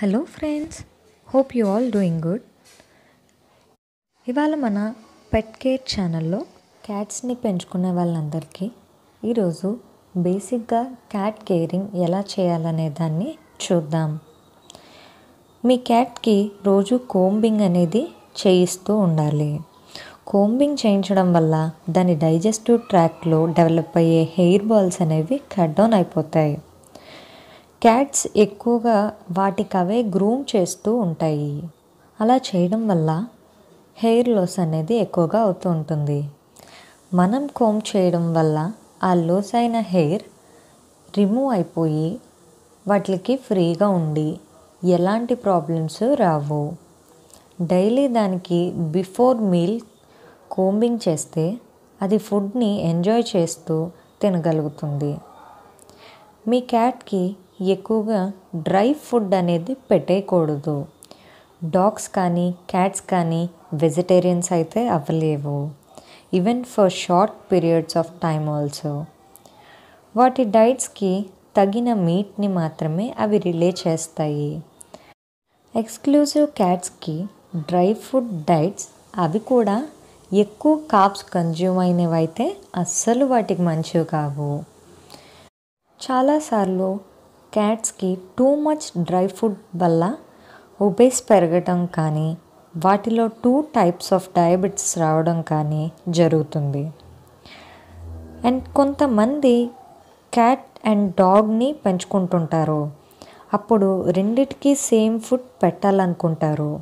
hello friends hope you all doing good ఇవాళ మన పెట్ care ఛానల్లో క్యాట్స్ని పెంచుకునే వాళ్ళందరికీ ఈరోజు బేసిక్గా క్యాట్ కేరింగ్ ఎలా చేయాలనే దాన్ని చూద్దాం మీ క్యాట్కి రోజు కోంబింగ్ అనేది చేయిస్తూ ఉండాలి కోంబింగ్ చేయించడం వల్ల దాని డైజెస్టివ్ ట్రాక్లో డెవలప్ అయ్యే హెయిర్ బాల్స్ అనేవి కట్ డౌన్ అయిపోతాయి క్యాట్స్ ఎక్కువగా వాటికవే గ్రూమ్ చేస్తూ ఉంటాయి అలా చేయడం వల్ల హెయిర్ లాస్ అనేది ఎక్కువగా అవుతూ ఉంటుంది మనం కోమ్ చేయడం వల్ల ఆ లోస్ అయిన హెయిర్ రిమూవ్ అయిపోయి వాటికి ఫ్రీగా ఉండి ఎలాంటి ప్రాబ్లమ్స్ రావు డైలీ దానికి బిఫోర్ మీల్ కోంబింగ్ చేస్తే అది ఫుడ్ని ఎంజాయ్ చేస్తూ తినగలుగుతుంది మీ క్యాట్కి ఎక్కువగా డ్రై ఫుడ్ అనేది పెట్టేయకూడదు డాగ్స్ కానీ క్యాట్స్ కానీ వెజిటేరియన్స్ అయితే అవ్వలేవు even for short periods of time also వాటి డైట్స్కి తగిన మీట్ని మాత్రమే అవి రిలే చేస్తాయి ఎక్స్క్లూజివ్ క్యాట్స్కి డ్రై ఫుడ్ డైట్స్ అవి కూడా ఎక్కువ కాప్స్ కన్జ్యూమ్ అయినవైతే అస్సలు వాటికి మంచివి కావు చాలాసార్లు క్యాట్స్కి టూ మచ్ డ్రై ఫుడ్ వల్ల ఒబేస్ పెరగటం కానీ వాటిలో టూ టైప్స్ ఆఫ్ డయాబెటిస్ రావడం కానీ జరుగుతుంది అండ్ కొంతమంది క్యాట్ అండ్ డాగ్ని పెంచుకుంటుంటారు అప్పుడు రెండిటికి సేమ్ ఫుడ్ పెట్టాలనుకుంటారు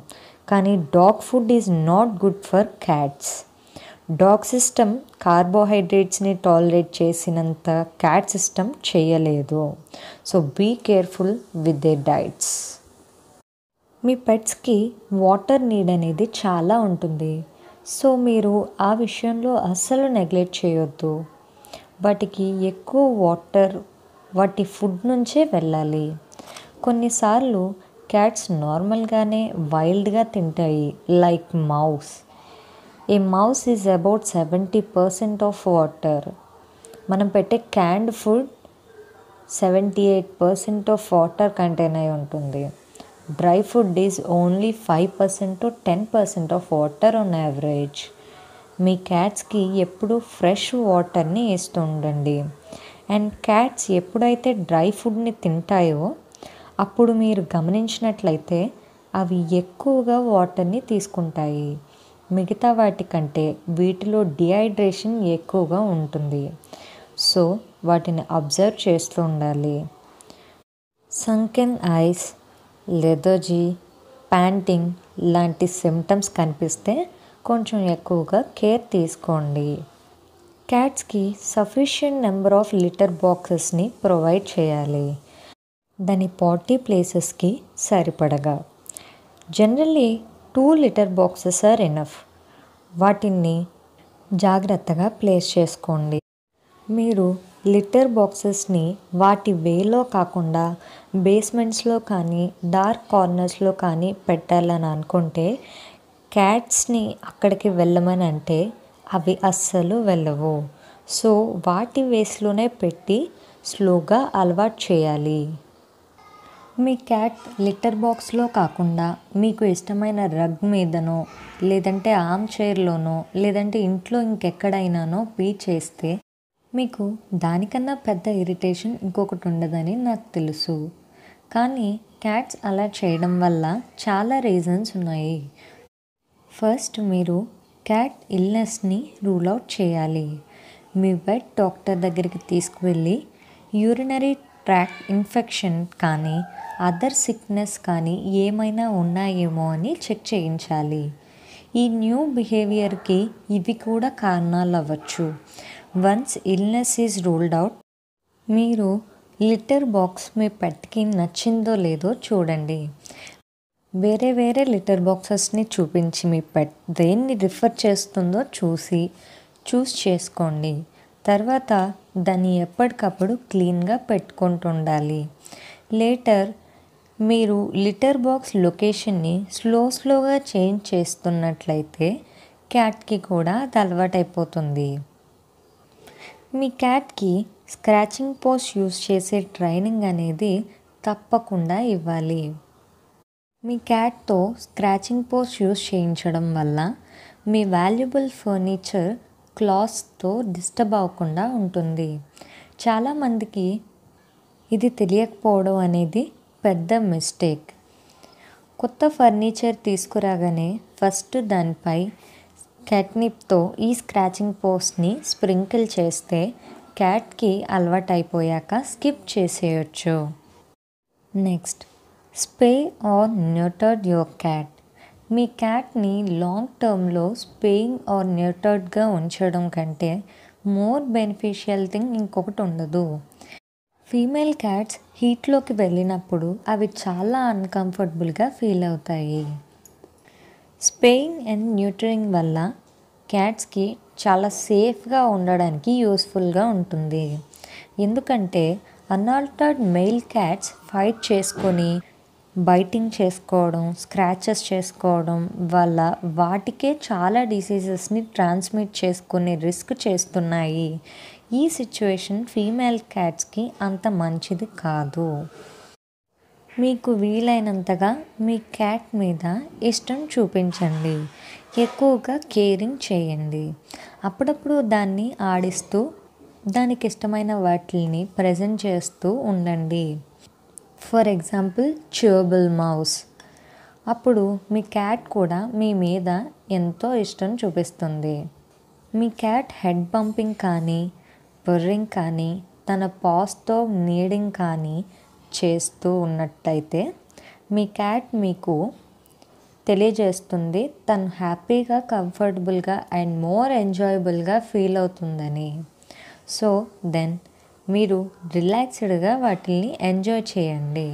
కానీ dog food is not good for cats dog system కార్బోహైడ్రేట్స్ని టాలరేట్ చేసినంత క్యాట్ సిస్టమ్ చేయలేదు so be careful with the diets మీ పెట్స్కి వాటర్ నీడ్ అనేది చాలా ఉంటుంది సో మీరు ఆ విషయంలో అస్సలు నెగ్లెక్ట్ చేయొద్దు వాటికి ఎక్కువ వాటర్ వాటి ఫుడ్ నుంచే వెళ్ళాలి కొన్నిసార్లు క్యాట్స్ నార్మల్గానే వైల్డ్గా తింటాయి like mouse a mouse is about seventy percent of water మనం పెట్టే canned food seventy eight percent of water contain అయి ఉంటుంది dry food is only five percent to ten percent of water on average మీ క్యాట్స్కి ఎప్పుడు fresh వాటర్ని ఇస్తూ ఉండండి అండ్ క్యాట్స్ ఎప్పుడైతే డ్రై ఫుడ్ని తింటాయో అప్పుడు మీరు గమనించినట్లయితే అవి ఎక్కువగా వాటర్ని తీసుకుంటాయి మిగతా వాటి కంటే వీటిలో డిహైడ్రేషన్ ఎక్కువగా ఉంటుంది సో వాటిని అబ్జర్వ్ చేస్తూ ఉండాలి సంకెన్ ఐస్ లెదర్జీ ప్యాంటింగ్ లాంటి సిమ్టమ్స్ కనిపిస్తే కొంచెం ఎక్కువగా కేర్ తీసుకోండి క్యాట్స్కి సఫిషియంట్ నెంబర్ ఆఫ్ లిటర్ బాక్సెస్ని ప్రొవైడ్ చేయాలి దాని పార్టీ ప్లేసెస్కి సరిపడగా generally two litter boxes are enough వాటిని జాగ్రత్తగా ప్లేస్ చేసుకోండి మీరు లిటర్ బాక్సెస్ని వాటి వేలో కాకుండా బేస్మెంట్స్లో కానీ డార్క్ కార్నర్స్లో కానీ పెట్టాలని అనుకుంటే క్యాట్స్ని అక్కడికి వెళ్ళమని అంటే అవి అస్సలు వెళ్ళవు సో వాటి వేస్లోనే పెట్టి స్లోగా అలవాటు చేయాలి మీ క్యాట్ లిటర్ బాక్స్లో కాకుండా మీకు ఇష్టమైన రగ్ మీదనో లేదంటే ఆమ్ చైర్లోనో లేదంటే ఇంట్లో ఇంకెక్కడైనానో పీ చేస్తే మీకు దానికన్నా పెద్ద ఇరిటేషన్ ఇంకొకటి ఉండదని నాకు తెలుసు కానీ క్యాట్స్ అలా చేయడం వల్ల చాలా రీజన్స్ ఉన్నాయి ఫస్ట్ మీరు క్యాట్ ఇల్నెస్ని రూల్ అవుట్ చేయాలి మీ వెట్ డాక్టర్ దగ్గరికి తీసుకువెళ్ళి యూరినరీ ట్రాక్ ఇన్ఫెక్షన్ కానీ అదర్ సిక్నెస్ కానీ ఏమైనా ఉన్నాయేమో అని చెక్ చేయించాలి ఈ న్యూ బిహేవియర్కి ఇవి కూడా కారణాలు అవ్వచ్చు once illness is ruled out మీరు లిటర్ బాక్స్ మీ పెట్కి నచ్చిందో లేదో చూడండి వేరే వేరే లిటర్ బాక్సెస్ని చూపించి మీ పెట్ దేన్ని రిఫర్ చేస్తుందో చూసి చూస్ చేసుకోండి తర్వాత దాన్ని ఎప్పటికప్పుడు క్లీన్గా పెట్టుకుంటుండాలి లేటర్ మీరు లిటర్ బాక్స్ లొకేషన్ని స్లో స్లోగా చేంజ్ చేస్తున్నట్లయితే క్యాట్కి కూడా అది అలవాటైపోతుంది మీ క్యాట్కి స్క్రాచింగ్ పోస్ట్ యూస్ చేసే ట్రైనింగ్ అనేది తప్పకుండా ఇవ్వాలి మీ క్యాట్తో స్క్రాచింగ్ పోస్ట్ యూస్ చేయించడం వల్ల మీ వాల్యుబుల్ ఫర్నిచర్ క్లాత్తో డిస్టర్బ్ అవ్వకుండా ఉంటుంది చాలామందికి ఇది తెలియకపోవడం అనేది పెద్ద మిస్టేక్ కొత్త ఫర్నిచర్ తీసుకురాగానే ఫస్ట్ దానిపై క్యాట్నిప్తో ఈ స్క్రాచింగ్ పోస్ట్ని స్ప్రింకిల్ చేస్తే క్యాట్కి అలవాటైపోయాక స్కిప్ చేసేయచ్చు next spay or neutered your cat మీ క్యాట్ని లాంగ్ టర్మ్లో స్పేయింగ్ ఆర్ న్యూటర్డ్గా ఉంచడం కంటే మోర్ బెనిఫిషియల్ థింగ్ ఇంకొకటి ఉండదు ఫీమేల్ క్యాట్స్ హీట్లోకి వెళ్ళినప్పుడు అవి చాలా అన్కంఫర్టబుల్గా ఫీల్ అవుతాయి స్పెయింగ్ అండ్ న్యూట్రింగ్ వల్ల క్యాట్స్కి చాలా సేఫ్గా ఉండడానికి యూస్ఫుల్గా ఉంటుంది ఎందుకంటే అన్ఆల్టర్డ్ మెయిల్ క్యాట్స్ ఫైట్ చేసుకొని బైటింగ్ చేసుకోవడం స్క్రాచెస్ చేసుకోవడం వల్ల వాటికే చాలా డిసీజెస్ని ట్రాన్స్మిట్ చేసుకునే రిస్క్ చేస్తున్నాయి ఈ సిచ్యువేషన్ ఫీమేల్ క్యాట్స్కి అంత మంచిది కాదు మీకు వీలైనంతగా మీ క్యాట్ మీద ఇష్టం చూపించండి ఎక్కువగా కేరింగ్ చేయండి అప్పుడప్పుడు దాన్ని ఆడిస్తూ దానికి ఇష్టమైన వాటిని ప్రజెంట్ చేస్తూ ఉండండి ఫర్ ఎగ్జాంపుల్ చ్యూబుల్ మౌస్ అప్పుడు మీ క్యాట్ కూడా మీ మీద ఎంతో ఇష్టం చూపిస్తుంది మీ క్యాట్ హెడ్ పంపింగ్ కానీ స్పర్రింగ్ కానీ తన పాస్తో నీడింగ్ కానీ చేస్తూ ఉన్నట్టయితే మీ క్యాట్ మీకు తెలియజేస్తుంది తను హ్యాపీగా కంఫర్టబుల్గా అండ్ మోర్ ఎంజాయబుల్గా ఫీల్ అవుతుందని సో దెన్ మీరు రిలాక్స్డ్గా వాటిని ఎంజాయ్ చేయండి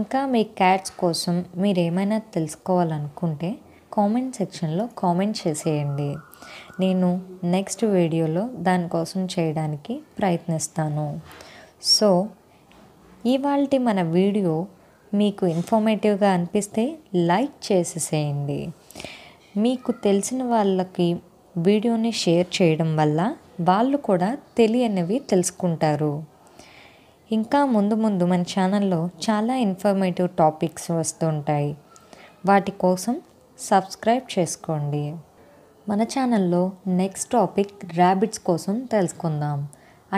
ఇంకా మీ క్యాట్స్ కోసం మీరు ఏమైనా తెలుసుకోవాలనుకుంటే కామెంట్ సెక్షన్లో కామెంట్ చేసేయండి నేను నెక్స్ట్ వీడియోలో దానికోసం చేయడానికి ప్రయత్నిస్తాను సో ఇవాళ మన వీడియో మీకు ఇన్ఫర్మేటివ్గా అనిపిస్తే లైక్ చేసేసేయండి మీకు తెలిసిన వాళ్ళకి వీడియోని షేర్ చేయడం వల్ల వాళ్ళు కూడా తెలియనివి తెలుసుకుంటారు ఇంకా ముందు ముందు మన ఛానల్లో చాలా ఇన్ఫర్మేటివ్ టాపిక్స్ వస్తుంటాయి వాటి కోసం సబ్స్క్రైబ్ చేసుకోండి మన ఛానల్లో నెక్స్ట్ టాపిక్ ర్యాబిట్స్ కోసం తెలుసుకుందాం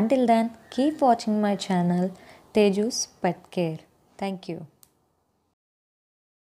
until then keep watching my channel Teju's pet care thank you